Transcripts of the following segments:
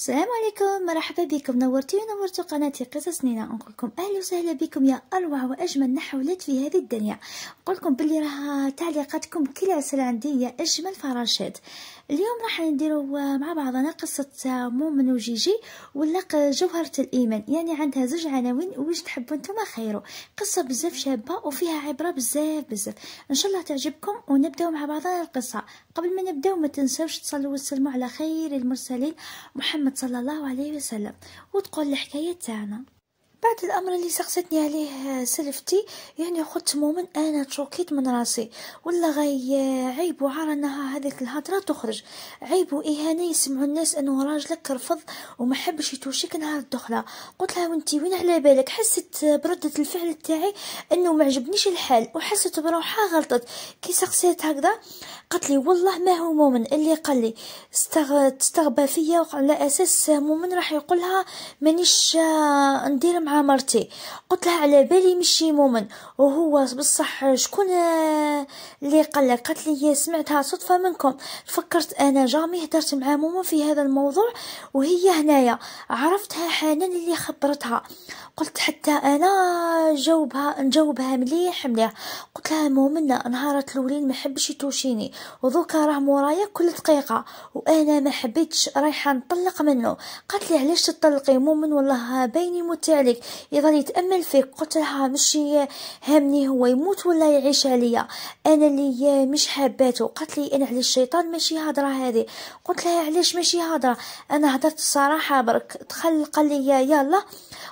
السلام عليكم مرحبا بكم نورتي ونورتو قناتي قصص نينا نقولكم اهلا وسهلا بكم يا اروع واجمل نحولات في هذه الدنيا نقولكم بلي راه تعليقاتكم كل عسل عندي يا اجمل فراشات اليوم راح نديرو مع بعضنا قصة مؤمن وجيجي ولا جوهرة الايمان يعني عندها زوج عناوين واش تحبوا نتوما خيرو قصة بزاف شابة وفيها عبرة بزاف بزاف ان شاء الله تعجبكم ونبداو مع بعضنا القصة قبل ما نبداو ما تنساوش تصلوا وتسلموا على خير المرسلين محمد محمد صلى الله عليه وسلم وتقول الحكايه تاعنا بعد الامر اللي سقستني عليه آه، سلفتي يعني ختمو مومن انا تشوكيت من راسي ولا غي آه، عيب وعار انها هذيك الهضره تخرج عيب واهانه يسمعوا الناس انه راجلك رفض وما حبش يتوشيك نهار الدخله قلت لها وانتي وين على بالك حست برده الفعل تاعي انه ما عجبنيش الحال وحست بروحها غلطت كي سقسيت هكذا قالت لي والله ما هو مؤمن اللي قال لي استغ... تستغبى فيا على اساس مؤمن راح يقولها مانيش آه، ندير مع مرتي قلت لها على بالي مشي مومن وهو بصح شكون آه، اللي قال لك قالت لي سمعتها صدفه منكم فكرت انا جامي هدرت مع مومن في هذا الموضوع وهي هنايا عرفتها حنان اللي خبرتها قلت حتى انا جاوبها نجاوبها مليح مليح قلت لها مومن نهارت الاولين ما حبش يتوشيني ودوكا راه مورايا كل دقيقه وانا ما حبيتش رايحه نطلق منه قالت لي علاش تطلقي مومن والله باين يموت عليك يظل يتامل فيك قلت لها هامني هو يموت ولا يعيش عليا انا اللي مش حاباته قالت لي انا على الشيطان ماشي هضره هذه قلت لها علاش ماشي هضره انا هضرت الصراحه برك دخل قال لي يلا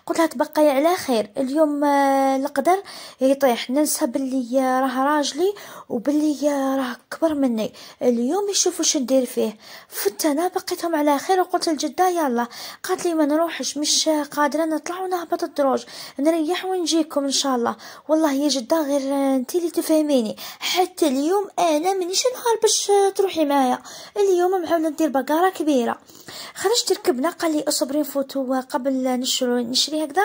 قلت لها تبقي على خير اليوم آه، القدر يطيح ننسى باللي آه، راه راجلي وباللي آه، راه كبر مني اليوم يشوفوا شو ندير فيه فت انا بقيتهم على خير وقلت لجده يلا قالت لي ما نروحش مش قادره نطلع ونهبط نربط الدروج نريح ونجيكم ان شاء الله والله يا جده غير انت اللي تفهميني حتى اليوم انا مانيش نهار باش تروحي معايا اليوم معاونا ندير بقره كبيره خرجت ركبنا قال لي اصبري فوتو قبل نشرو نشري هكذا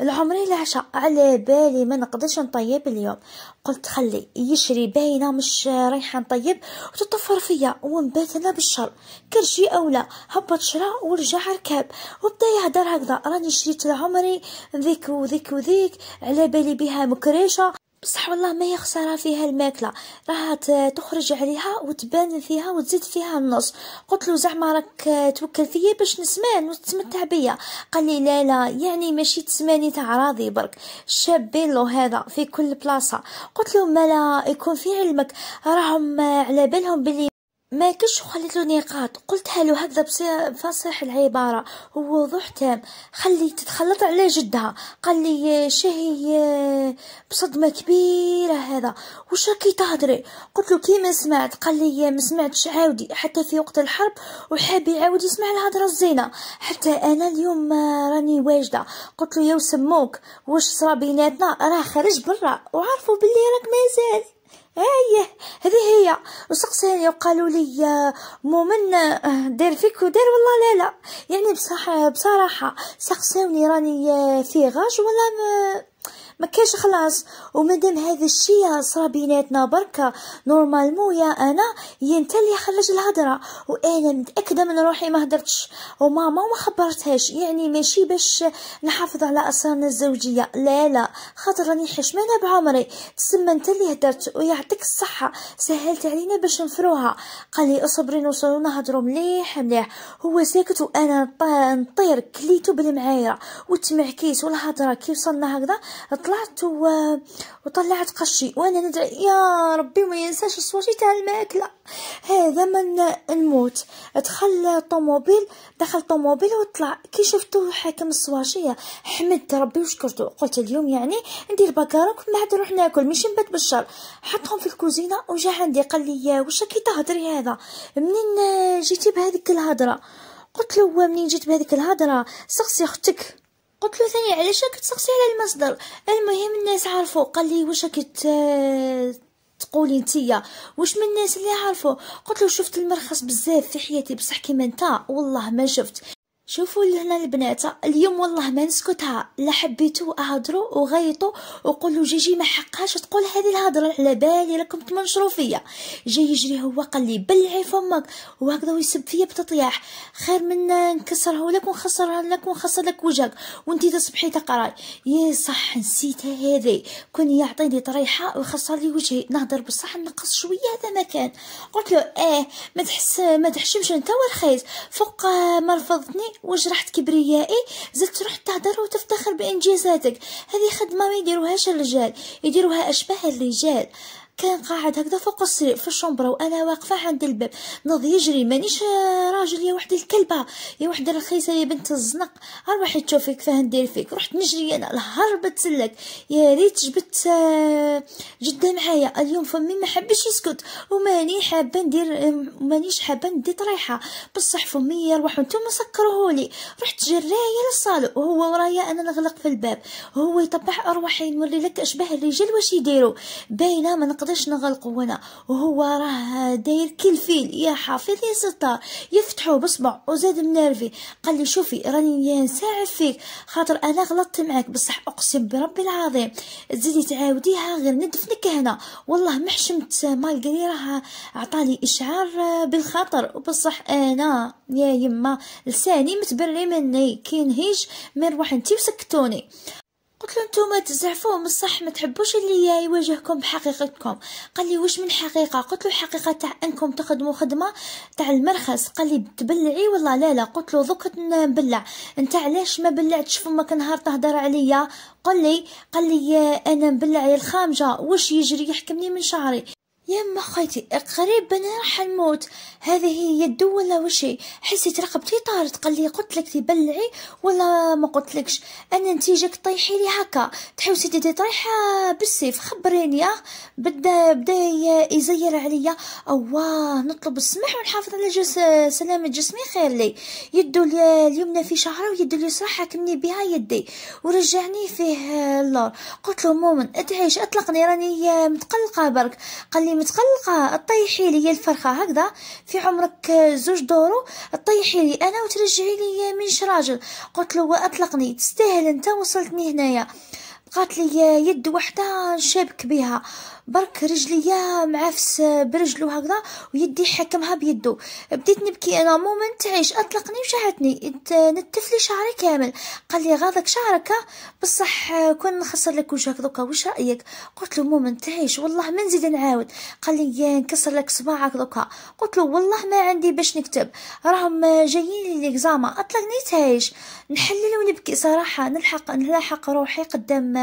لعمري العشاء على بالي ما نقدرش نطيب اليوم قلت خلي يشري باينه مش رايحه نطيب وتطفر فيا ونبات انا بالشر كرشي اولى هبط شرا ورجع ركاب وبدا يهدر هكذا راني شريت لعمري ذيك وذيك وذيك على بالي بها مكريشه بصح والله ما يخسرها فيها الماكله راه تخرج عليها وتبان فيها وتزيد فيها النص قلت له زعما راك توكل فيا باش نسمان وتتمتع بيا قال لي لا لا يعني ماشي تسماني تاع راضي برك شابين له هذا في كل بلاصه قلت له ما لا يكون في علمك راهم على بالهم بلي ما كش خليت له نقاط قلتها له هكذا بفصيح العبارة هو وضوح تام خلي تتخلط على جدها قال لي شهي بصدمة كبيرة هذا وش راكي تهدري قلت له كيما سمعت قال لي ما سمعتش عاودي حتى في وقت الحرب وحاب يعاود يسمع الهضرة الزينة حتى أنا اليوم آه، راني واجدة قلت له يا سموك واش صرا بيناتنا راه خرج برا وعرفوا بلي راك مازال ايه هذه هي وسقساني وقالوا لي آه، مؤمن آه، دير فيك ودير والله لا لا يعني بصح بصراحه سقسوني راني آه، في غاش ولا ما ما كاش خلاص ومادام هذا الشيء صرا بيناتنا بركه نورمالمون يا انا هي انت اللي خرج الهضره وانا متاكده من روحي ما هدرتش وماما ما خبرتهاش يعني ماشي باش نحافظ على اسرارنا الزوجيه لا لا خاطر راني حشمانه بعمري تسمى انت اللي هدرت ويعطيك الصحه سهلت علينا باش نفروها قال لي اصبري نوصلوا نهضروا مليح مليح هو ساكت وانا نطير كليتو بالمعايره وتمعكيس والهضره كي وصلنا هكذا طلعت و... وطلعت قشي وانا ندعي يا ربي ما ينساش الصوتي تاع الماكله هذا من نموت دخل طوموبيل دخل طوموبيل وطلع كي شفتو حاكم الصواشيه حمدت ربي وشكرته قلت اليوم يعني ندير بكارك ما عاد نروح ناكل ماشي نبات بالشر حطهم في الكوزينه وجا عندي قال لي واش راكي تهضري هذا منين جيتي بهذيك الهضره قلت له منين جيت بهذيك الهضره سقسي اختك قلت له ثاني علاش كتسقسي على المصدر المهم الناس عرفوا قال لي واش كت تقولي نتيا واش من الناس اللي عارفه قلت له شفت المرخص بزاف في حياتي بصح كيما نتا والله ما شفت شوفوا لهنا البنات اليوم والله ما نسكتها لا حبيتو اهضروا وغيطوا وقولوا جيجي ما حقهاش تقول هذه الهضره على بالي راكم تمنشروا فيا جاي يجري هو قال لي بلعي فمك وهكذا ويسب فيا بتطياح خير من نكسره لك ونخسره لك ونخسر لك وجهك وانت تصبحي تقراي يا صح نسيت هذه كون يعطيني طريحه ويخسر لي وجهي نهضر بصح نقص شويه هذا مكان قلت له اه ما تحس ما تحشمش انت والخيط فوق ما رفضتني وجرحت كبريائي إيه؟ زدت تروح تهضر وتفتخر بانجازاتك هذه خدمه ما يديروهاش الرجال يديروها اشباه الرجال كان قاعد هكذا فوق السرير في الشومبرا وانا واقفه عند الباب نض يجري مانيش راجل يا وحدي الكلبه يا وحدي الرخيصه يا بنت الزنق اروحي تشوفك كيفاه ندير فيك رحت نجري انا هربت سلك يا ريت جبت آه، جدا معايا اليوم فمي ما حبش يسكت وماني حابه ندير مانيش حابه ندي طريحه بصح فمي يروحوا نتوما سكروهولي رحت جرايه للصالون وهو ورايا انا نغلق في الباب هو يطبح ارواحي نوري لك اشباه الرجال واش يديروا باينه ما نقدر نقدرش نغلقو وانا وهو راه داير كلفيل يا حافظ يا ستار يفتحو بصبع وزاد منرفي قال لي شوفي راني نساعد فيك خاطر انا غلطت معاك بصح اقسم بربي العظيم تزيدي تعاوديها غير ندفنك هنا والله محشمت مالقري راه عطاني اشعار بالخطر وبصح انا يا يما لساني متبري مني كي نهيج روح انتي وسكتوني قلت له نتوما من الصح ما تحبوش اللي يواجهكم بحقيقتكم قال لي واش من حقيقه قلت له الحقيقه تاع انكم تخدموا خدمه تاع المرخص قال لي تبلعي والله لا لا قلت له دوك نبلع انت علاش ما بلعتش فمك نهار تهدر عليا قل لي قال لي آه، انا نبلع الخامجه واش يجري يحكمني من شعري يما خويتي انا راح نموت هذه هي يدو ولا وشي حسيت رقبتي طارت قال لي قلت لك تبلعي ولا ما قلت لكش انا نتيجك طيحي لي هكا تحوسي تدي طيحه بالسيف خبريني اه بدا بدا يزير عليا اواه نطلب السمح ونحافظ على جس سلامه جسمي خير لي يدو اليمنى في شعره ويدو اليسرى حاكمني بها يدي ورجعني فيه آه، اللور قلت له مومن اتعيش اطلقني راني آه، متقلقه برك قال لي متقلقه طيحي لي الفرخه هكذا في عمرك زوج دورو طيحي لي انا وترجعي لي منش راجل قلت له واطلقني تستاهل انت وصلتني هنايا بقات لي يد وحده نشابك بها برك رجليا معفس برجلو هكذا ويدي حكمها بيدو بديت نبكي انا مومنت تعيش اطلقني وشعتني نتفلي شعري كامل قال لي غاضك شعرك بصح كون نخسر لك وجهك دوكا واش رايك قلت له مومنت تعيش والله ما نزيد نعاود قال لي يا نكسر لك صباعك دوكا قلت له والله ما عندي باش نكتب راهم جايين لي ليكزام اطلقني تعيش نحلل ونبكي صراحه نلحق نلاحق روحي قدام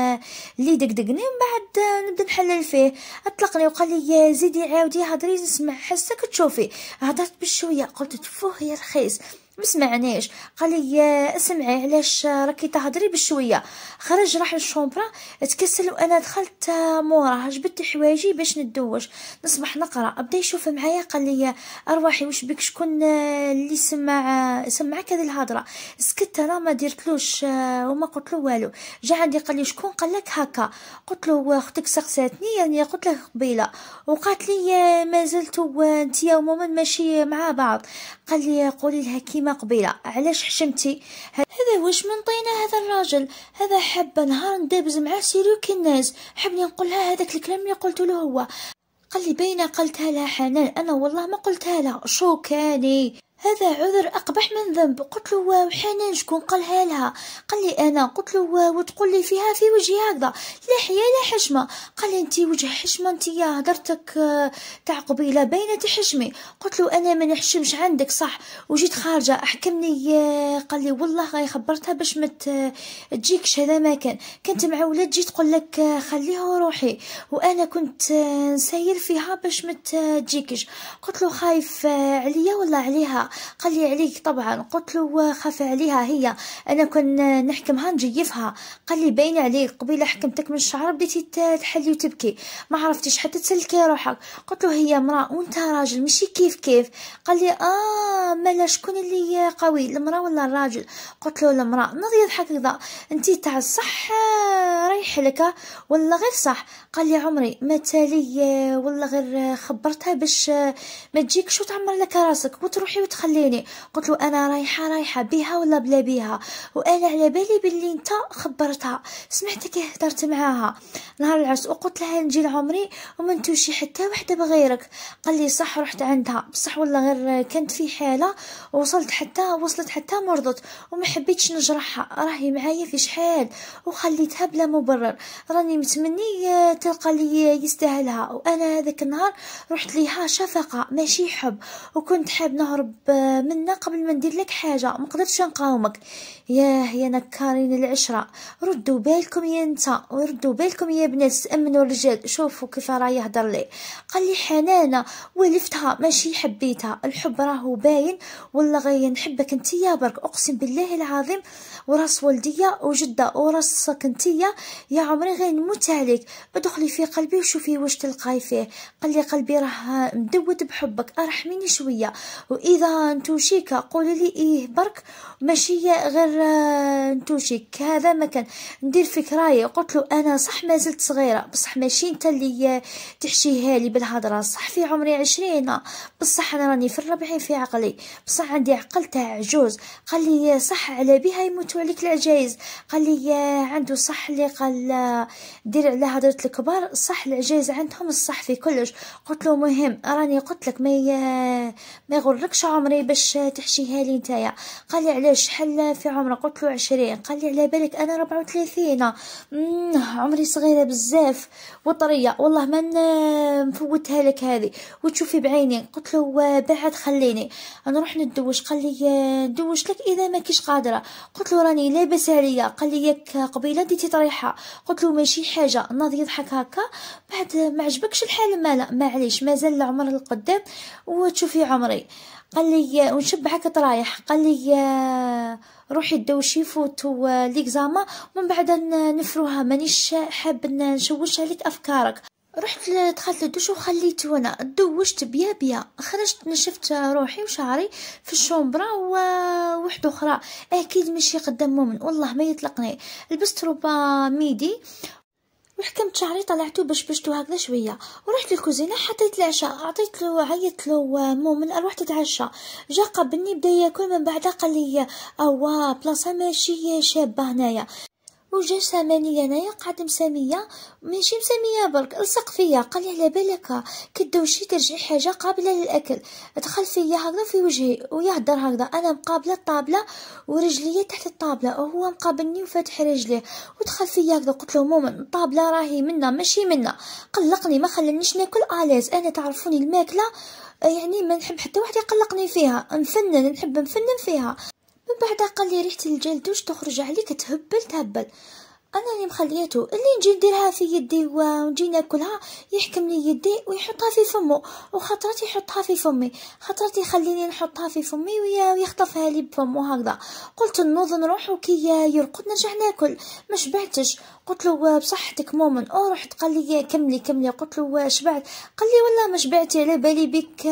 اللي دقدقني من بعد نبدا نحلل فيه اطلقني وقال لي زيدي عاودي هضري نسمع حسك تشوفي هضرت بشويه قلت تفوه يا رخيص مسمعنيش قال لي اسمعي علاش راكي تهضري بشويه خرج راح للشومبرا تكسل وانا دخلت موراه جبت حوايجي باش ندوش نصبح نقرا بدا يشوف معايا قال لي ارواحي واش بك شكون اللي سمع سمعك هذه الهضره سكت انا ما درتلوش وما قلت له والو جا عندي قال لي شكون قال لك هكا قلت له اختك سقساتني يعني قلت له قبيله وقالت لي مازلت انت وماما ماشي مع بعض قال لي قولي لها كيما قبيله علاش حشمتي هذا واش من طينا هذا الراجل هذا حب نهار ندابز معاه سيروك الناس حبني نقول لها هذاك الكلام اللي قلت له هو قال لي باينه قلتها لها حنان انا والله ما قلتها لها كاني هذا عذر أقبح من ذنب قلت له واو حنان شكون قالها لها قال لي أنا قلت له واو تقول لي فيها في وجهي هكذا لا حيا لا حشمة قال لي أنت وجه حشمة أنت يا هدرتك تاع قبيلة باينة تحشمي قلت له أنا ما نحشمش عندك صح وجيت خارجة أحكمني قال لي والله غي خبرتها باش ما تجيكش هذا ما كان كنت مع ولد جيت تقول لك آه، خليها روحي وأنا كنت آه، نسير فيها باش ما تجيكش قلت له خايف آه، عليا ولا عليها قال لي عليك طبعا قلت له خاف عليها هي انا كنت نحكمها نجيفها قال لي باين عليك قبيله حكمتك من الشعر بديتي تحلي وتبكي ما عرفتيش حتى تسلكي روحك قلت له هي امراه وانت راجل ماشي كيف كيف قال لي اه مالا شكون اللي قوي المراه ولا الراجل قلت له المراه نضيض هكذا انت تاع الصح آه، رايح لك ولا غير صح قال لي عمري ما تالي آه، ولا غير خبرتها باش آه، ما تجيكش وتعمر لك راسك وتروحي وتخ تخليني قلت له انا رايحه رايحه بها ولا بلا بها وانا على بالي باللي انت خبرتها سمعتك هدرت معاها نهار العرس وقلت لها نجي لعمري وما نتوشي حتى وحده بغيرك قال لي صح رحت عندها بصح ولا غير كانت في حاله وصلت حتى وصلت حتى مرضت وما حبيتش نجرحها راهي معايا في شحال وخليتها بلا مبرر راني متمني تلقى لي يستاهلها وانا هذاك النهار رحت ليها شفقه ماشي حب وكنت حاب نهرب منا قبل ما ندير لك حاجه ما قدرتش نقاومك ياه يا نكارين العشره ردوا بالكم يا انت وردوا بالكم يا بنات امنوا الرجال شوفوا كيف راه يهضر لي قال لي حنانه ولفتها ماشي حبيتها الحب راهو باين والله غير نحبك انت يا برك اقسم بالله العظيم وراس والديا وجدة وراسك انت يا عمري غير نموت عليك ادخلي في قلبي وشوفي واش تلقاي فيه قال لي قلبي راه مدود بحبك ارحميني شويه واذا آه نتوشيك قولي لي إيه برك ماشي غير آه نتوشيك هذا ما كان ندير فيك رايه قلت له أنا صح ما زلت صغيرة بصح ماشي انت اللي تحشيها لي بالهضرة صح في عمري عشرين بصح أنا راني في الربعين في عقلي بصح عندي عقل تاع عجوز قال لي صح على بها يموتوا عليك العجايز قال لي عنده صح اللي قال دير على هضرة الكبار صح العجايز عندهم الصح في كلش قلت له مهم راني قلت لك ما ما يغركش عمري عمري باش تحشيها لي نتايا قال لي علاش شحال في عمرك قلت له عشرين قال لي على بالك انا ربعة وثلاثين عمري صغيره بزاف وطريه والله ما نفوتها لك هذه وتشوفي بعيني قلت له بعد خليني نروح ندوش قال لي ندوش لك اذا ما كيش قادره قلت له راني لاباس عليا قال لي ياك قبيله ديتي طريحه قلت له ماشي حاجه ناضي يضحك هكا بعد ما عجبكش الحال مالا معليش مازال العمر القدام وتشوفي عمري قال لي ونشبعك طرايح قال لي روحي دوشي فوتو ليكزاما ومن بعد نفروها مانيش حاب نشوش عليك افكارك رحت دخلت للدوش وخليت انا دوشت بيا بيا خرجت نشفت روحي وشعري في الشومبرا وواحد اخرى اكيد ماشي قدام مؤمن والله ما يطلقني لبست روبا ميدي وحكمت شعري طلعته بشبشتو هكذا شويه ورحت للكوزينه حطيت العشاء عطيت له عيط له مؤمن اروح تتعشى جا قبلني بدا ياكل من بعدها قال لي اوا بلاصه ماشي شابه هنايا ساماني انايا قعد مساميه ماشي مسامية برك لصق فيا قال على بالك كدوشي ترجعي حاجة قابلة للأكل دخل فيا هكذا في وجهي ويهدر هكذا أنا مقابلة الطابلة ورجليا تحت الطابلة وهو مقابلني وفاتح رجليه ودخل فيا هكذا قلت له الطابلة راهي منا ماشي منا قلقني ما خلانيش ناكل آليز أنا تعرفوني الماكلة يعني ما نحب حتى واحد يقلقني فيها نفنن نحب نفنن فيها من بعدها قال لي ريحه الجلدوش تخرج عليك تهبل تهبل انا اللي مخليته اللي نجي نديرها في يدي ونجي ناكلها يحكم لي يدي ويحطها في فمه وخطرات يحطها في فمي خطرات يخليني نحطها في فمي ويخطفها لي بفمه هكذا قلت نوض نروح وكي يرقد نرجع ناكل ما شبعتش قلت له بصحتك مومن او رحت قال لي كملي كملي قلت له شبعت قال لي والله ما شبعتي على بالي بك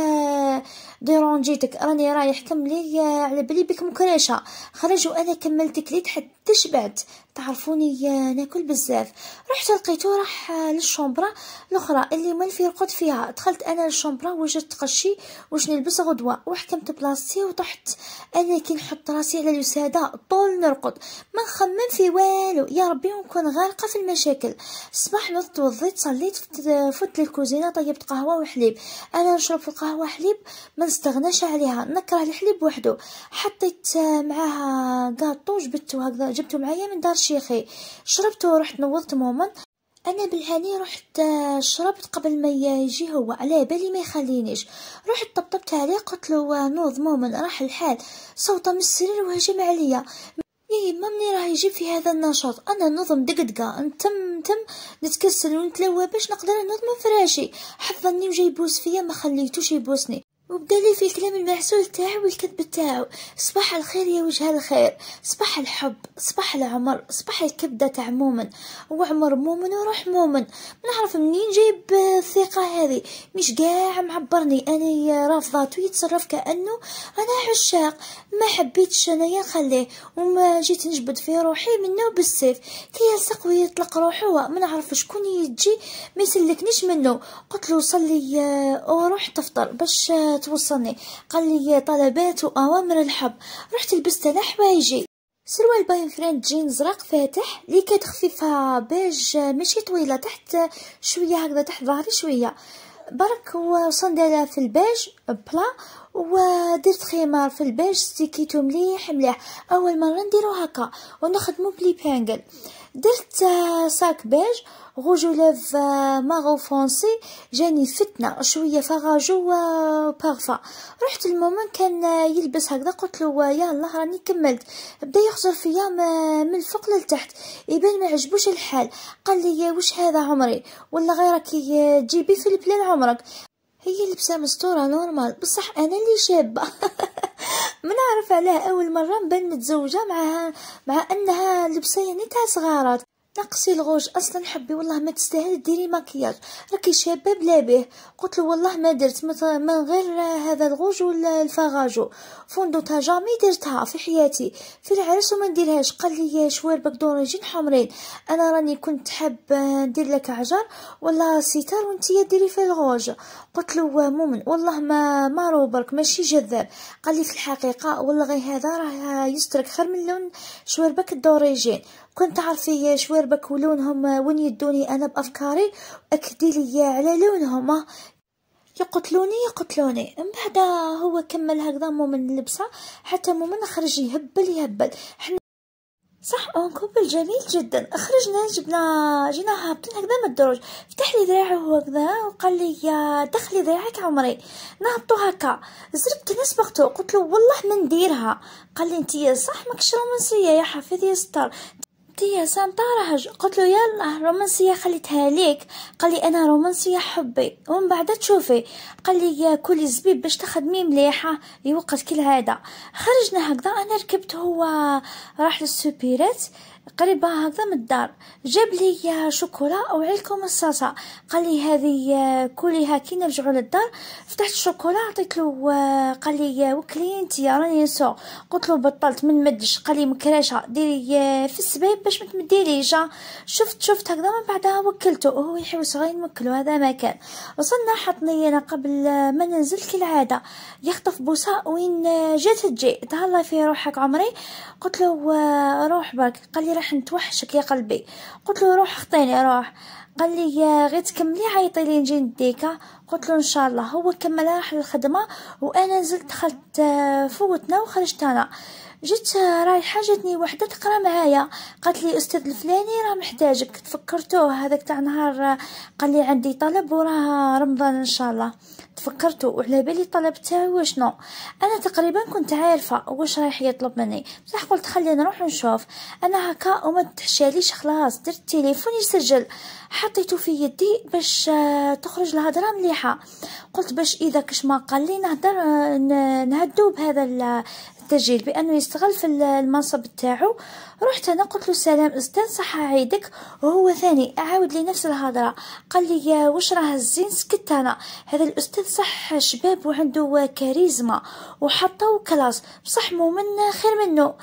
ديرونجيتك راني رايح كملي على بالي بك مكرشه خرج وانا كملتك ليت حتى شبعت تعرفوني ناكل بزاف رحت لقيتو راح للشومبرا الاخرى اللي في رقد فيها دخلت انا للشومبرا وجدت قشي واش نلبس غدوه وحكمت بلاصتي وطحت انا كي نحط راسي على الوساده طول نرقد ما نخمم في والو يا ربي ونكون غارقه في المشاكل الصباح نوضت توضيت صليت فت للكوزينه طيبت قهوه وحليب انا نشرب في القهوه حليب ما نستغناش عليها نكره الحليب وحده حطيت معاها كاطو جبتو هكذا جبتو معايا من دار شيخي شربته ورحت نوضت مومن انا بالهاني رحت آه، شربت قبل ما يجي هو على بالي ما يخلينيش رحت طبطبت عليه قلت له آه، نوض مومن راح الحال صوته من السرير وهجم عليا يا إيه، مامني مني راه يجيب في هذا النشاط انا نظم دقدقه نتم تم نتكسل ونتلوى باش نقدر نظم فراشي حفظني وجاي يبوس فيا ما خليتوش يبوسني وبدا لي في الكلام المعسول تاعو والكذب تاعو صباح الخير يا وجه الخير صباح الحب صباح العمر صباح الكبده تاع مومن وعمر مومن وروح مومن ما نعرف منين جايب الثقه هذه مش قاع معبرني انا رافضاتو يتصرف كانه انا عشاق ما حبيتش انايا نخليه وما جيت نجبد في روحي منه بالسيف كي يلصق ويطلق روحه ما نعرف شكون يجي ما يسلكنيش منه قلت له صلي وروح تفطر باش توصلني قال لي طلبات وأوامر الحب رحت لبست أنا حوايجي سروال باين فريند جين زرق فاتح لي كتخفيفها بيج ماشي طويله تحت شويه هكذا تحت ظهري شويه برك وصندالة في البيج بلا ودرت خمار في الباج سكيتو مليح مليح اول مره نديرو هكا ونخدمو بلي بانجل درت آه، ساك بيج غوج لاف آه، ماغو فونسي جاني فتنه شويه فراجو آه، بارفا رحت المومن كان يلبس هكذا قلت له الله راني كملت بدا يخزر فيا من الفوق للتحت يبان ما عجبوش الحال قال لي واش هذا عمري ولا غيرك تجيبي في البلان عمرك هي لبسه مستوره نورمال بصح انا اللي شابه ما نعرف علاه اول مره نبان متزوجه معها مع انها لبسه يعني تاع صغارات نقصي الغوج اصلا حبي والله ما تستاهل ديري مكياج راكي شابه بلا به قلت له والله ما درت من غير هذا الغوج ولا الفغاجو تا جامي درتها في حياتي في العرس وما نديرهاش قال لي شواربك دورجين حمرين انا راني كنت حاب ندير لك عجر ولا ستار وانت ديري في الغوج قلت له مؤمن والله ما ما روبرك ماشي جذاب قال لي في الحقيقه والله غير هذا راه يسترك خير من لون شواربك الدورجين كنت تعرفي شواربك ولونهم آه، وين يدوني انا بافكاري اكدي لي على لونهم آه، يقتلوني يقتلوني من بعد هو كمل هكذا مو من لبسه حتى مو من خرج يهبل يهبل حنا صح اونكوبل جميل جدا خرجنا جبنا جينا هابطين هكذا من الدروج فتح لي ذراعه هكذا وقال لي يا دخلي ذراعك عمري نهبطو هكا زربت نسبقته قلت له والله ما نديرها قال لي انت صح ماكش رومانسيه يا حفيظ يا ستار يا سام طارهج قلت له يلا رومانسية خليتها ليك قال لي أنا رومانسية حبي ومن بعد تشوفي قال لي يا كل زبيب باش تخدمي مليحة يوقت كل هذا خرجنا هكذا أنا ركبت هو راح للسوبيرات قريبة هكذا من الدار جاب لي شوكولا وعلكم الصلصة قال لي هذه آه، كلها كي نرجعوا للدار فتحت الشوكولا عطيت له آه، قال لي آه، وكلي انت راني نسوق قلت له بطلت من مدش قال لي مكراشه ديري في السبيب باش ما تمديليش شفت شفت هكذا من بعدها وكلته وهو يحب صغير نوكلو هذا ما كان وصلنا حطني انا قبل ما ننزل كالعاده يخطف بوسه وين جات تجي تهلا في روحك عمري قلت له روح برك قال لي لي راح نتوحشك يا قلبي قلت له روح خطيني روح قال لي غير تكملي عيطي لي نجي نديكا قلت له ان شاء الله هو كمل راح للخدمه وانا نزلت دخلت آه، فوتنا وخرجت انا جيت آه، رايحه جاتني وحده تقرا معايا قالت لي استاذ الفلاني راه محتاجك تفكرتوه هذاك تاع نهار آه، قال لي عندي طلب وراه رمضان ان شاء الله فكرته وعلى بالي الطلب تاعي واشنو انا تقريبا كنت عارفه واش رايح يطلب مني بصح قلت خليني نروح نشوف انا هكا وما تحشاليش خلاص درت التليفون يسجل حطيته في يدي باش آه، تخرج الهضره مليحه قلت باش اذا كش ما قال لي نهضر آه، نهدو بهذا التسجيل بانه يستغل في المنصب تاعو رحت انا قلت له سلام استاذ صح عيدك وهو ثاني عاود لي نفس الهضره قال لي واش راه الزين سكت انا هذا الاستاذ صح شباب وعنده كاريزما وحطه كلاس بصح مؤمن خير منه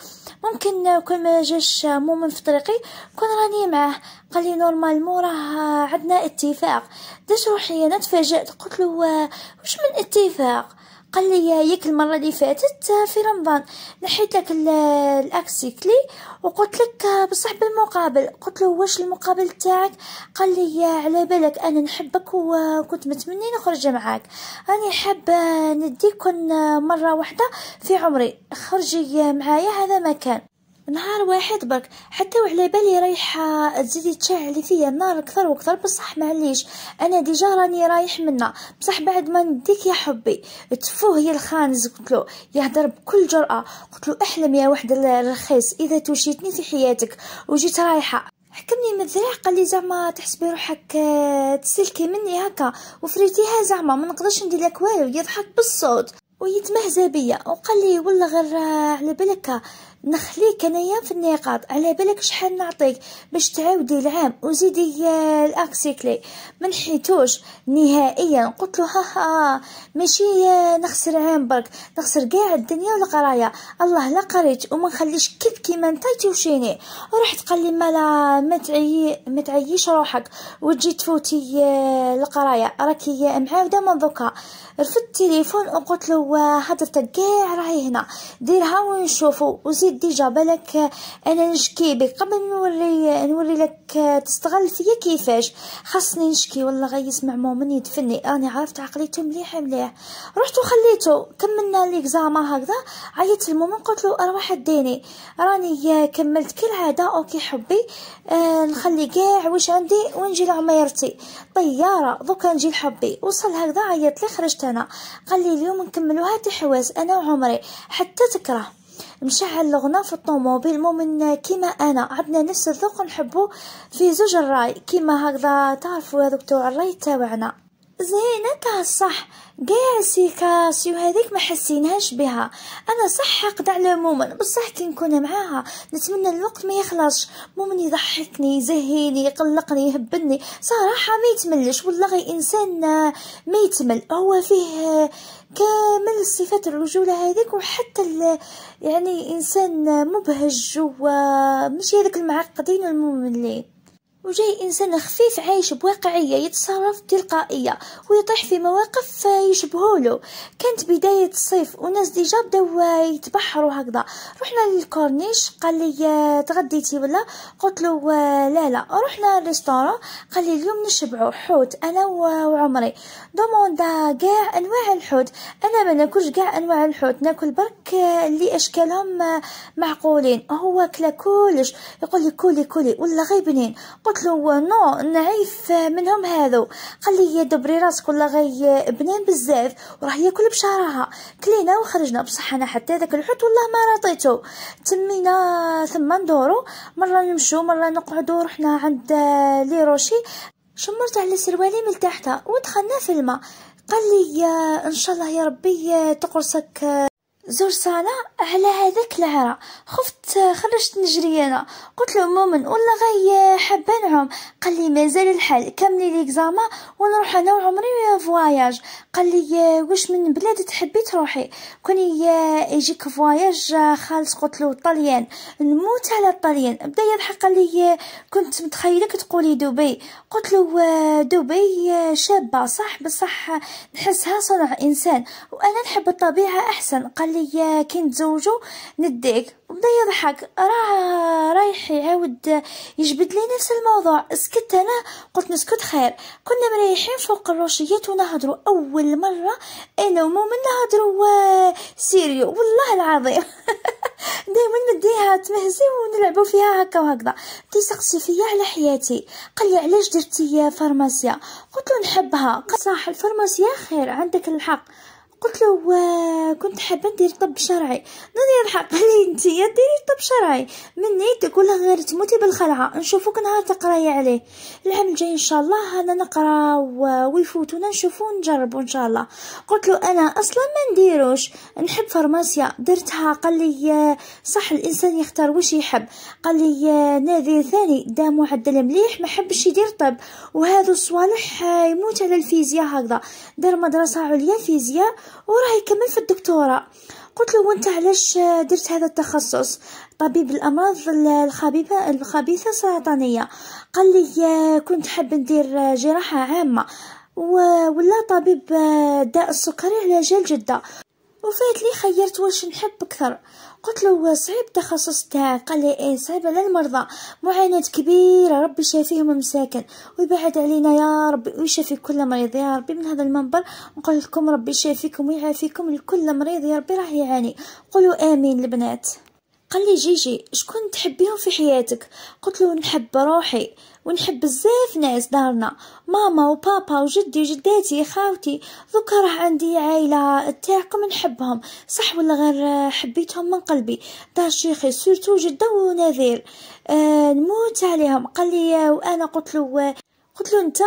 ممكن آه، كون ما جاش مؤمن في طريقي كون راني معاه قال لي نورمالمون راه عندنا اتفاق داش روحي انا تفاجات قلت له واش من اتفاق قال لي ياك المره اللي فاتت في رمضان نحيت لك الاكسيكلي وقلت لك بصح بالمقابل قلت له واش المقابل تاعك قال لي على بالك انا نحبك وكنت متمني نخرج معاك راني حابه نديكن مره واحده في عمري خرجي معايا هذا مكان نهار واحد برك حتى وعلى بالي رايحه تزيدي تشعلي فيا النار اكثر واكثر بصح معليش انا ديجا راني رايح منا بصح بعد ما نديك يا حبي تفوه يا الخانز قلتلو يهدر بكل جرأة قلتلو احلم يا واحد الرخيص اذا توشيتني في حياتك وجيت رايحه حكمني من الذراع قال لي زعما تحسبي روحك آه، تسلكي مني هكا وفريتيها زعما ما نقدرش ندير لك والو يضحك بالصوت ويتمهزا بيا وقال لي والله غير آه، على بالك نخليك انايا في النقاط على بالك شحال نعطيك باش تعاودي العام وزيدي الاكسيكلي من حيتوش نهائيا قلت له ها ها ماشي نخسر عام برك نخسر كاع الدنيا والقرايه الله لا قريت وما نخليش كيف كيما انت توشيني رحت قال لي ما لا ما تعي ما تعيش روحك وتجي تفوتي القرايه راكي معاوده من دوكا رفدت التليفون وقلت له حضرتك كاع راهي هنا ديرها ونشوفو وزيد حسيت ديجا بالك انا نشكي بك قبل نوري نوري لك تستغل فيا كيفاش خاصني نشكي والله غيسمع مؤمن يدفني راني عرفت عقليته مليح مليح رحت وخليته كملنا ليكزام هكذا عيطت لمومن قلت له اروح اديني راني كملت كالعاده اوكي حبي آه نخلي كاع واش عندي ونجي لعميرتي طياره دوكا نجي لحبي وصل هكذا عيطت لي خرجت انا قال لي اليوم نكملوها تحواس انا وعمري حتى تكره مشعل الغنا في الطوموبيل مؤمن كيما انا عندنا نفس الذوق نحبو في زوج الراي كيما هكذا تعرفوا هذوك تاع الراي تاعنا زينة تاع الصح كاع سيكاسيو هذيك ما حسيناش بها انا صح حقد على مومن بصح كي نكون معاها نتمنى الوقت ما يخلصش مومن يضحكني يزهيني يقلقني يهبني صراحه ما يتملش والله انسان ما يتمل هو فيه كامل صفات الرجولة هذيك وحتى يعني إنسان مبهج ومشي هذاك المعقدين المملين وجاي إنسان خفيف عايش بواقعية يتصرف تلقائية ويطيح في مواقف يشبهولو كانت بداية الصيف وناس ديجا بداو يتبحروا هكذا رحنا للكورنيش قال لي آه، تغديتي ولا قلت له آه، لا لا رحنا للريستوران قال لي اليوم نشبعوا حوت انا وعمري دوموندا كاع انواع الحوت انا ما ناكلش كاع انواع الحوت ناكل برك آه، اللي اشكالهم معقولين هو كلا كلش يقول لي كولي كولي ولا غير بنين قلت قلت له نو نعيف منهم هذو قال لي دبري راسك ولا غي بنين بزاف وراه ياكل بشراها كلينا وخرجنا بصح انا حتى ذاك الحوت والله ما رضيته تمينا ثم ندورو مره نمشو مره نقعدو رحنا عند لي روشي شمرت على سروالي من تحتها ودخلنا في الماء قال لي ان شاء الله يا ربي تقرصك زور صالة على هذاك العرا خفت خرجت نجري انا قلت له مومن والله غي حابه نعوم قال لي مازال الحال كملي ليكزاما ونروح انا وعمري فواياج قال لي واش من بلاد تحبي تروحي كون يجيك فواياج خالص قلت له طليان نموت على الطليان بدا يضحك قال لي كنت متخيلك تقولي دبي قلت له دبي شابه صح بصح نحسها صنع انسان وانا نحب الطبيعه احسن قال لي عليا كي نتزوجوا نديك بدا يضحك راه رايح يعاود يجبد لي نفس الموضوع سكت انا قلت نسكت خير كنا مريحين فوق الروشيات ونهضروا اول مره انا ومومن نهضروا سيريو والله العظيم دائما نديها تمهزي ونلعبوا فيها هكا وهكذا تيسقسي فيا على حياتي قال لي علاش درتي فارماسيا قلت له نحبها قال صح الفارماسيا خير عندك الحق قلت له آه، كنت حابه ندير طب شرعي نوني الحق لي انت ديري طب شرعي مني تقول غير تموتي بالخلعه نشوفوك نهار تقراي عليه العام الجاي ان شاء الله انا نقرا ويفوتونا نشوفو نجربو ان شاء الله قلت له انا اصلا ما نديروش نحب فارماسيا درتها قال لي آه، صح الانسان يختار واش يحب قال لي آه، نادر ثاني دا معدل مليح ما حبش يدير طب وهذا الصوالح يموت على الفيزياء هكذا دار مدرسه عليا فيزياء وراه يكمل في الدكتوراه قلت له وانت علاش درت هذا التخصص طبيب الامراض الخبيثه الخبيثه السرطانيه قال لي كنت حاب ندير جراحه عامه ولا طبيب داء السكري على جال جده وفات لي خيرت واش نحب اكثر قلت له صعيب التخصص تاعك قال لي ايه صعيب على المرضى معاناة كبيرة ربي شافيهم مساكن ويبعد علينا يا ربي ويشافي كل مريض يا ربي من هذا المنبر نقول لكم ربي يشافيكم ويعافيكم لكل مريض يا ربي راه يعاني قولوا امين البنات قال لي جيجي شكون تحبيهم في حياتك قلت له نحب روحي ونحب بزاف ناس دارنا ماما وبابا وجدي وجداتي خاوتي دوكا راه عندي عائله تاعكم نحبهم صح ولا غير حبيتهم من قلبي دار شيخي سورتو جدا ونذير آه نموت عليهم قال لي آه، وانا قلت له آه، قلت له انت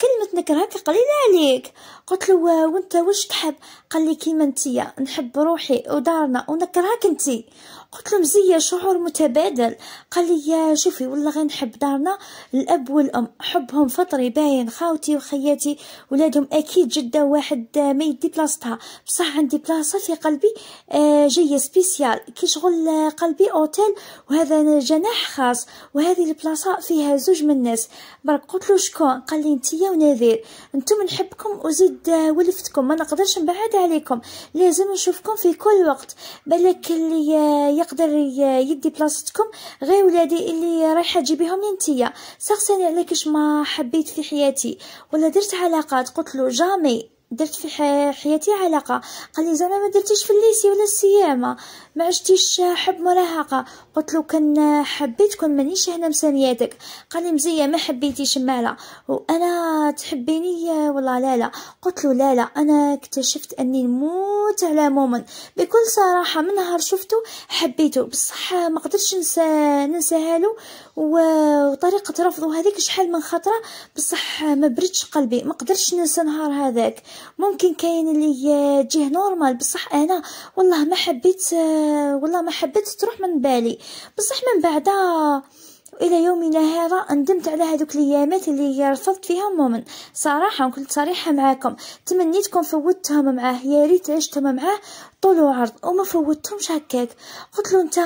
كلمة نكرهك قليلة عليك قلت له وانت واش تحب قال لي كيما انتيا نحب روحي ودارنا ونكرهك انتي قلت له مزية شعور متبادل قال لي يا شوفي والله غير نحب دارنا الاب والام حبهم فطري باين خاوتي وخياتي ولادهم اكيد جدا واحد ما يدي بلاصتها بصح عندي بلاصة في قلبي آه، جاية سبيسيال كي شغل آه، قلبي اوتيل وهذا جناح خاص وهذه البلاصة فيها زوج من الناس برك قلت له شكون قال لي انتيا ونذير نتوما نحبكم وزيد آه، ولفتكم ما نقدرش نبعد عليكم لازم نشوفكم في كل وقت بالك اللي آه، يقدر آه، يدي بلاصتكم غير ولادي اللي رايحه تجيبيهم انتيا سخساني عليكش ما حبيت في حياتي ولا درت علاقات قلت له جامي درت في حياتي علاقه قال لي زعما ما درتيش في الليسي ولا الصيامه ما عشتيش حب مراهقه قلت له كان حبيت كون مانيش هنا مسانياتك قال لي مزيه ما حبيتيش مالا وانا تحبيني والله لا لا قلت له لا لا انا اكتشفت اني نموت على مومن بكل صراحه من نهار شفته حبيته بصح ما قدرتش ننسى ننساهالو له وطريقه رفضه هذيك شحال من خطره بصح ما بردش قلبي ما قدرش ننسى نهار هذاك ممكن كاين اللي تجيه نورمال بصح انا والله ما حبيت آه، والله ما حبيت تروح من بالي بصح من بعدها والى يومنا هذا ندمت على هذوك الايامات اللي رفضت فيها مؤمن صراحه وكنت صريحه معاكم تمنيت كون فوتهم معاه يا ريت عشتهم معاه طول وعرض وما فوتهمش هكاك قلت له انت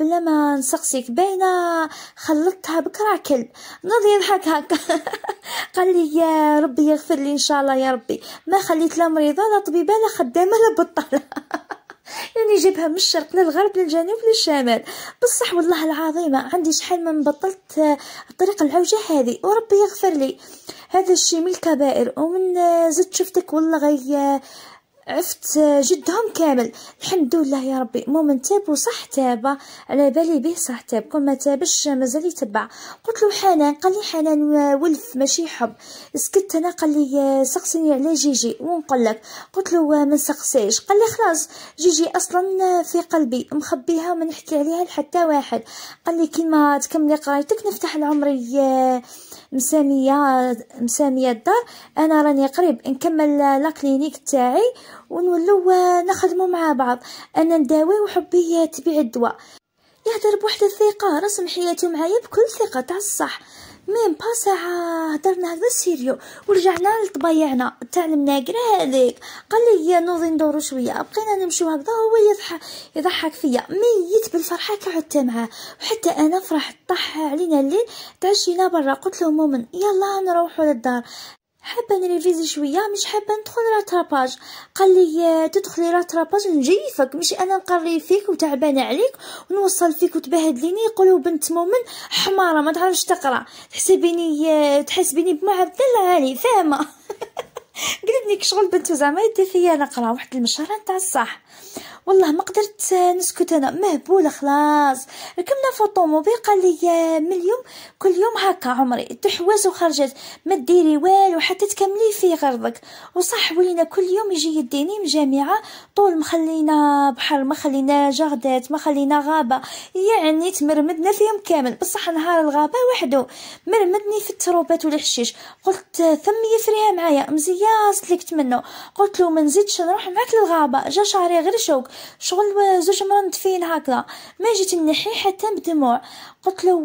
بلا ما نسقسيك باينه خلطتها بك كلب نض يضحك هكا قال لي يا ربي يغفر لي ان شاء الله يا ربي ما خليت لا مريضه لا طبيبه لا خدامه لا بطاله اللي جيبها من الشرق للغرب للجنوب للشمال بصح والله العظيم عندي شحال من بطلت طريق العوجه هذه وربي يغفر لي هذا الشيء من الكبائر ومن زدت شفتك والله غير عفت جدهم كامل الحمد لله يا ربي من تاب وصح تاب على بالي به صح تاب كون ما تابش مازال يتبع قلت له حنان قال لي حنان ولف ماشي حب سكت انا قال لي سقسني على جيجي ونقول لك قلت له ما سقسيش قال لي خلاص جيجي اصلا في قلبي مخبيها وما نحكي عليها لحتى واحد قال لي كيما تكملي قرايتك نفتح لعمري آه، مساميه مساميه الدار انا راني قريب نكمل لا كلينيك تاعي ونولوا آه، نخدمو مع بعض انا نداوي وحبي تبيع الدواء يهدر بواحد الثقه رسم حياته معايا بكل ثقه تاع الصح ميم با ساعة هدرنا هكذا السيريو ورجعنا لطبيعنا تعلمنا قرا هذيك قال لي نوضي ندورو شوية بقينا نمشيو هكذا هو يضحك يضحك فيا ميت بالفرحة قعدت معاه وحتى انا فرحت طح علينا الليل تعشينا برا قلت له مومن يلا نروحو للدار حابه نريفيزي شويه مش حابه ندخل راتراباج قال لي تدخلي راتراباج نجيفك ماشي انا نقري فيك وتعبانه عليك ونوصل فيك وتبهدليني يقولوا بنت مؤمن حماره ما تعرفش تقرا تحسبيني تحسبيني بمعدل عالي فاهمه قلت لك شغل بنت زعما يدي فيا نقرا واحد المشاره نتاع الصح والله ما قدرت نسكت انا مهبوله خلاص ركبنا في الطوموبيل قال لي من اليوم كل يوم هكا عمري تحواس وخرجت ما ديري والو حتى تكملي في غرضك وصح ولينا كل يوم يجي يديني من جامعه طول مخلينا بحر ما خلينا مخلينا ما خلينا غابه يعني تمرمدنا في يوم كامل بصح نهار الغابه وحده مرمدني في التروبات والحشيش قلت ثم يفريها معايا مزياص سلكت منه قلت له ما نزيدش نروح معاك للغابه جا شعري غير شوك شغل زوج مرات فين هكذا ما جيت نحي حتى بدموع قلت له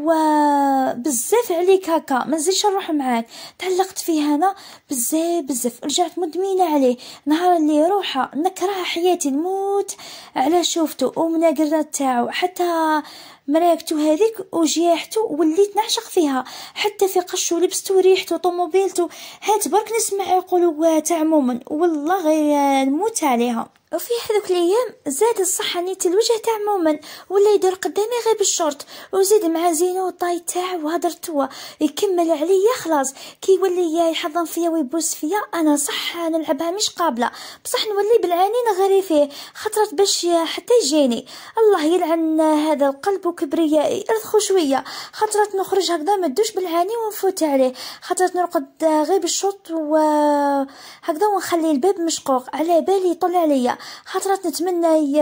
بزاف عليك هكا ما نزيدش نروح معاك تعلقت فيه انا بزاف بزاف رجعت مدمنه عليه نهار اللي روحه نكره حياتي نموت على شوفته ومناقرة تاعو حتى مراكتو هذيك وجياحتو وليت نعشق فيها حتى في قشو لبستو ريحتو طوموبيلتو هات برك نسمع يقولوا تاع مومن والله غير نموت عليها وفي هذوك الايام زاد الصحة نيت الوجه تاع مومن ولا يدور قدامي غير بالشورت وزيد مع زينو الطاي تاعو وهضرتو يكمل عليا خلاص كي يولي يحضن فيا ويبوس فيا انا صح نلعبها مش قابلة بصح نولي بالعانين غري فيه خطرت باش حتى يجيني الله يلعن هذا القلب وكبريائي ارخو شوية خطرت نخرج هكذا ما ندوش بالعاني ونفوت عليه خطرت نرقد غير بالشورت و هكذا ونخلي الباب مشقوق على بالي يطل عليا خاطرات نتمنى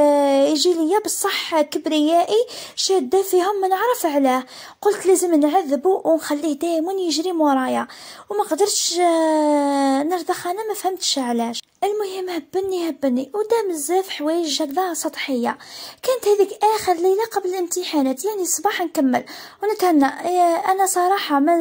يجي ليا بصح كبريائي شاده فيهم ما نعرف علاه قلت لازم نعذبه ونخليه دائما يجري مورايا وما قدرتش آه، نرضخ انا ما فهمتش علاش المهم هبني هبني ودام بزاف حوايج هكذا سطحيه كانت هذيك اخر ليله قبل الامتحانات يعني الصباح نكمل ونتهنى آه، انا صراحه ما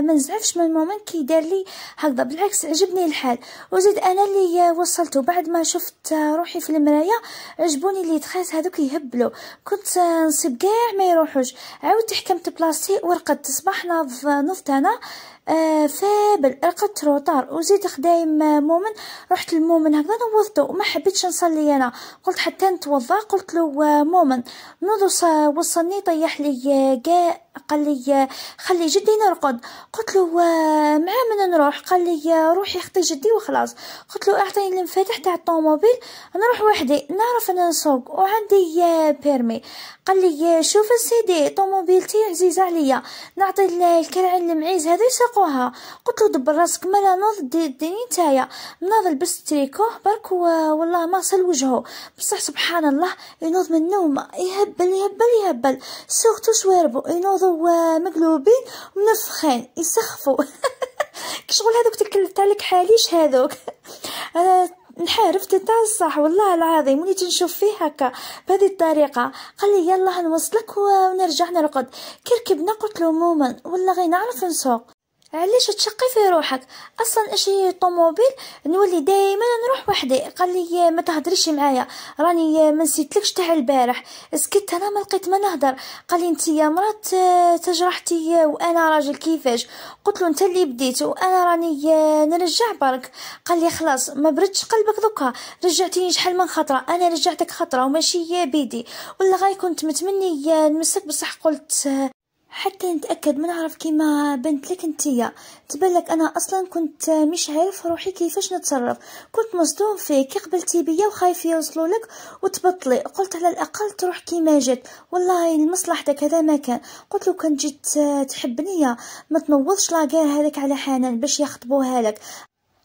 ما نزعفش من ماما كي دار لي هكذا بالعكس عجبني الحال وزيد انا اللي وصلته بعد ما شفت آه، روحي في المرايا عجبوني لي تخيس هذوك يهبلوا كنت نصيب كاع ما يروحوش عاود حكمت بلاصتي ورقدت صباح ناض نضت انا آه، فلقيت روطار وزيد خدايم آه، مومن رحت للمومن هكذا نوضته وما حبيتش نصلي انا قلت حتى نتوضا قلت له آه، مومن نوض وصلني طيح لي كاع قال لي خلي جدي نرقد قلت له مع من نروح قال لي روحي اختي جدي وخلاص قلت له اعطيني المفاتيح تاع الطوموبيل نروح وحدي نعرف انا نسوق وعندي بيرمي قال لي شوف السيدي طوموبيلتي عزيزه عليا نعطي الكرع المعيز هذا يسوق يسرقوها قلت له دبر راسك مالا نوض ديني نتايا ناض لبست تريكوه برك والله ما صل وجهه بصح سبحان الله ينوض من النوم يهبل يهبل يهبل سوقتو شواربو ينوضو آه، مقلوبين منفخين يسخفوا كشغل هذوك تكلفت عليك حاليش هذوك نحارف تاع الصح والله العظيم وليت نشوف فيه هكا بهذه الطريقه قال لي يلا نوصلك ونرجع نرقد كركبنا قلت له مومن ولا غير نعرف نسوق علاش آه، تشقي في روحك اصلا اشي طوموبيل نولي دائما نروح وحدي قال لي ما تهدريش معايا راني ما نسيتلكش تاع البارح سكت انا ما لقيت ما نهدر قال لي انت يا مرات آه، تجرحتي وانا راجل كيفاش قلت له انت اللي بديت وانا راني نرجع برك قال لي خلاص ما بردش قلبك دوكا رجعتيني شحال من خطره انا رجعتك خطره وماشي بيدي ولا غير كنت متمني نمسك بصح قلت آه، حتى نتاكد ما نعرف كيما بنت لك انتيا تبالك انا اصلا كنت مش عارف روحي كيفاش نتصرف كنت مصدوم فيك قبلتي بيا وخايف يوصلوا لك وتبطلي قلت على الاقل تروح كيما جات والله لمصلحتك هذا ما كان قلت له كان جيت تحبني ما تنوضش لاغير هذاك على حنان باش يخطبوها لك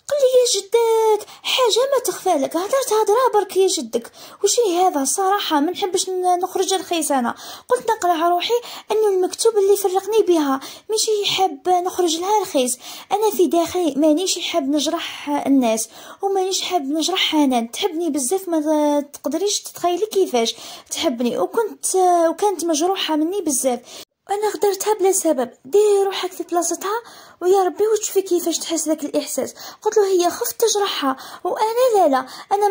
قال لي يا جدك حاجه ما تخفى لك هضرت هضره برك يا جدك وشي هذا صراحه ما نحبش نخرج رخيص انا قلت نقرا روحي انه المكتوب اللي فرقني بها ماشي حاب نخرج لها رخيص انا في داخلي مانيش حاب نجرح الناس ومانيش حاب نجرح هنان تحبني بزاف ما تقدريش تتخيلي كيفاش تحبني وكنت وكانت مجروحه مني بزاف انا غدرتها بلا سبب ديري روحك في بلاصتها ويا ربي وتشوفي كيفاش تحس داك الاحساس قلت له هي خفت تجرحها وانا لا لا انا